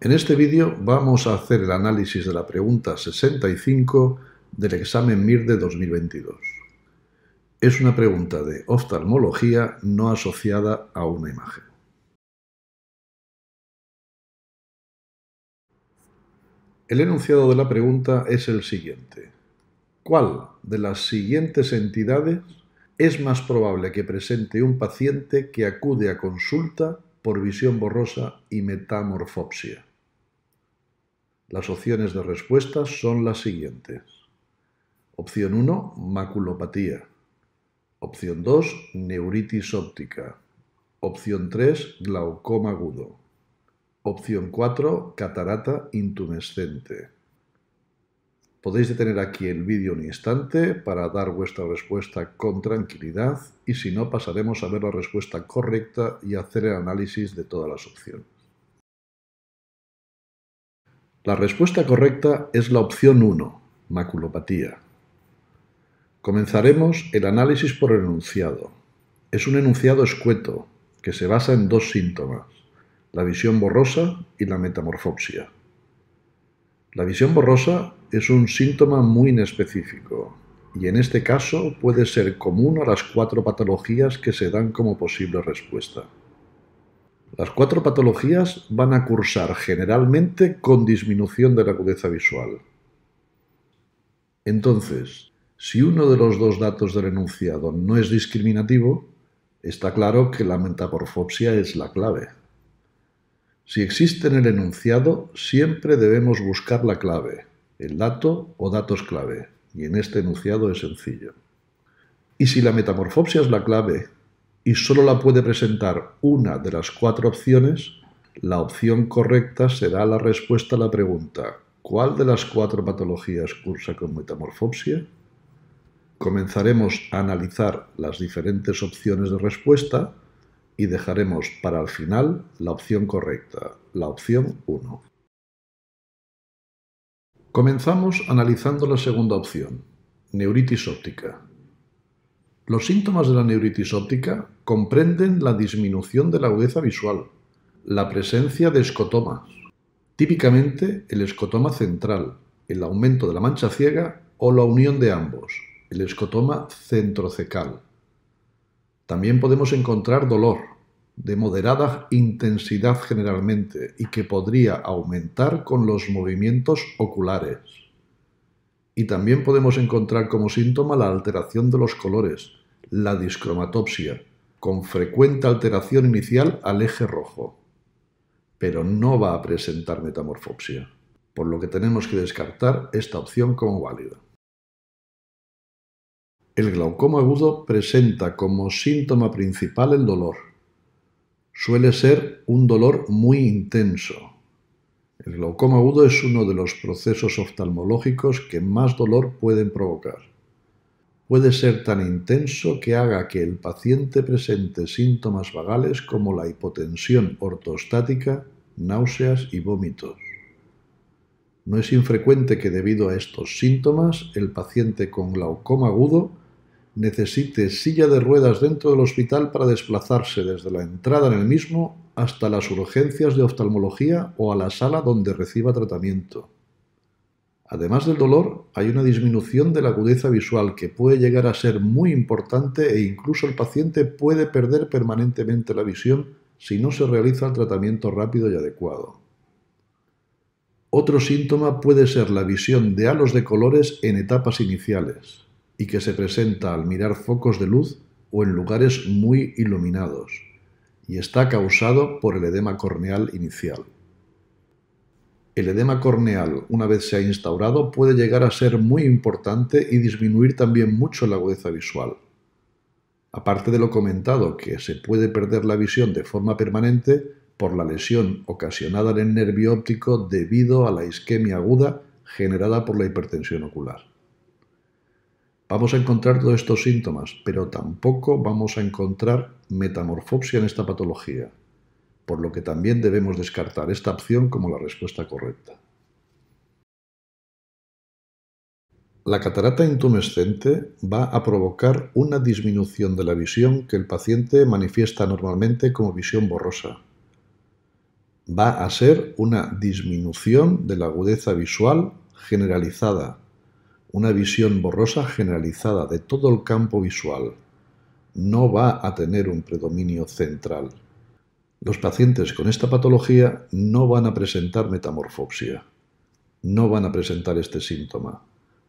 En este vídeo vamos a hacer el análisis de la pregunta 65 del examen MIR de 2022. Es una pregunta de oftalmología no asociada a una imagen. El enunciado de la pregunta es el siguiente. ¿Cuál de las siguientes entidades es más probable que presente un paciente que acude a consulta por visión borrosa y metamorfopsia? Las opciones de respuesta son las siguientes. Opción 1, maculopatía. Opción 2, neuritis óptica. Opción 3, glaucoma agudo. Opción 4, catarata intumescente. Podéis detener aquí el vídeo un instante para dar vuestra respuesta con tranquilidad y si no pasaremos a ver la respuesta correcta y hacer el análisis de todas las opciones. La respuesta correcta es la opción 1, maculopatía. Comenzaremos el análisis por enunciado. Es un enunciado escueto que se basa en dos síntomas, la visión borrosa y la metamorfopsia. La visión borrosa es un síntoma muy inespecífico y en este caso puede ser común a las cuatro patologías que se dan como posible respuesta. Las cuatro patologías van a cursar generalmente con disminución de la agudeza visual. Entonces, si uno de los dos datos del enunciado no es discriminativo, está claro que la metamorfopsia es la clave. Si existe en el enunciado, siempre debemos buscar la clave, el dato o datos clave, y en este enunciado es sencillo. Y si la metamorfopsia es la clave y solo la puede presentar una de las cuatro opciones, la opción correcta será la respuesta a la pregunta ¿Cuál de las cuatro patologías cursa con metamorfopsia? Comenzaremos a analizar las diferentes opciones de respuesta y dejaremos para el final la opción correcta, la opción 1. Comenzamos analizando la segunda opción, neuritis óptica. Los síntomas de la neuritis óptica comprenden la disminución de la agudeza visual, la presencia de escotomas, típicamente el escotoma central, el aumento de la mancha ciega o la unión de ambos, el escotoma centrocecal. También podemos encontrar dolor, de moderada intensidad generalmente, y que podría aumentar con los movimientos oculares. Y también podemos encontrar como síntoma la alteración de los colores, la discromatopsia, con frecuente alteración inicial al eje rojo. Pero no va a presentar metamorfopsia, por lo que tenemos que descartar esta opción como válida. El glaucoma agudo presenta como síntoma principal el dolor. Suele ser un dolor muy intenso, el glaucoma agudo es uno de los procesos oftalmológicos que más dolor pueden provocar. Puede ser tan intenso que haga que el paciente presente síntomas vagales como la hipotensión ortostática, náuseas y vómitos. No es infrecuente que debido a estos síntomas el paciente con glaucoma agudo necesite silla de ruedas dentro del hospital para desplazarse desde la entrada en el mismo hasta las urgencias de oftalmología o a la sala donde reciba tratamiento. Además del dolor, hay una disminución de la agudeza visual que puede llegar a ser muy importante e incluso el paciente puede perder permanentemente la visión si no se realiza el tratamiento rápido y adecuado. Otro síntoma puede ser la visión de halos de colores en etapas iniciales y que se presenta al mirar focos de luz o en lugares muy iluminados, y está causado por el edema corneal inicial. El edema corneal, una vez se ha instaurado, puede llegar a ser muy importante y disminuir también mucho la agudeza visual. Aparte de lo comentado, que se puede perder la visión de forma permanente por la lesión ocasionada en el nervio óptico debido a la isquemia aguda generada por la hipertensión ocular. Vamos a encontrar todos estos síntomas, pero tampoco vamos a encontrar metamorfopsia en esta patología, por lo que también debemos descartar esta opción como la respuesta correcta. La catarata intumescente va a provocar una disminución de la visión que el paciente manifiesta normalmente como visión borrosa. Va a ser una disminución de la agudeza visual generalizada una visión borrosa generalizada de todo el campo visual. No va a tener un predominio central. Los pacientes con esta patología no van a presentar metamorfopsia, no van a presentar este síntoma,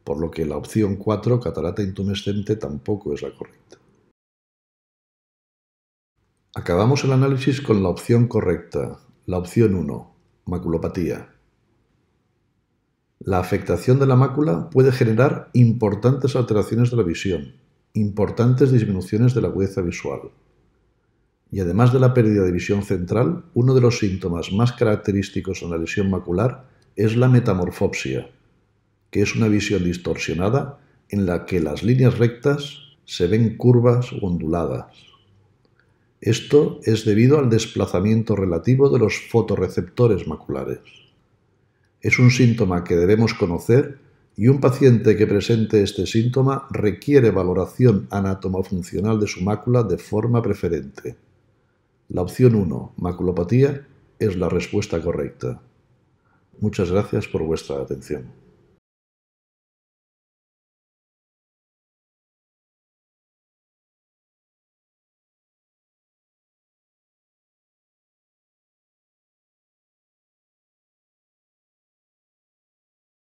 por lo que la opción 4, catarata intumescente, tampoco es la correcta. Acabamos el análisis con la opción correcta, la opción 1, maculopatía. La afectación de la mácula puede generar importantes alteraciones de la visión, importantes disminuciones de la agudeza visual. Y además de la pérdida de visión central, uno de los síntomas más característicos en la lesión macular es la metamorfopsia, que es una visión distorsionada en la que las líneas rectas se ven curvas o onduladas. Esto es debido al desplazamiento relativo de los fotorreceptores maculares. Es un síntoma que debemos conocer y un paciente que presente este síntoma requiere valoración anatomofuncional de su mácula de forma preferente. La opción 1, maculopatía, es la respuesta correcta. Muchas gracias por vuestra atención.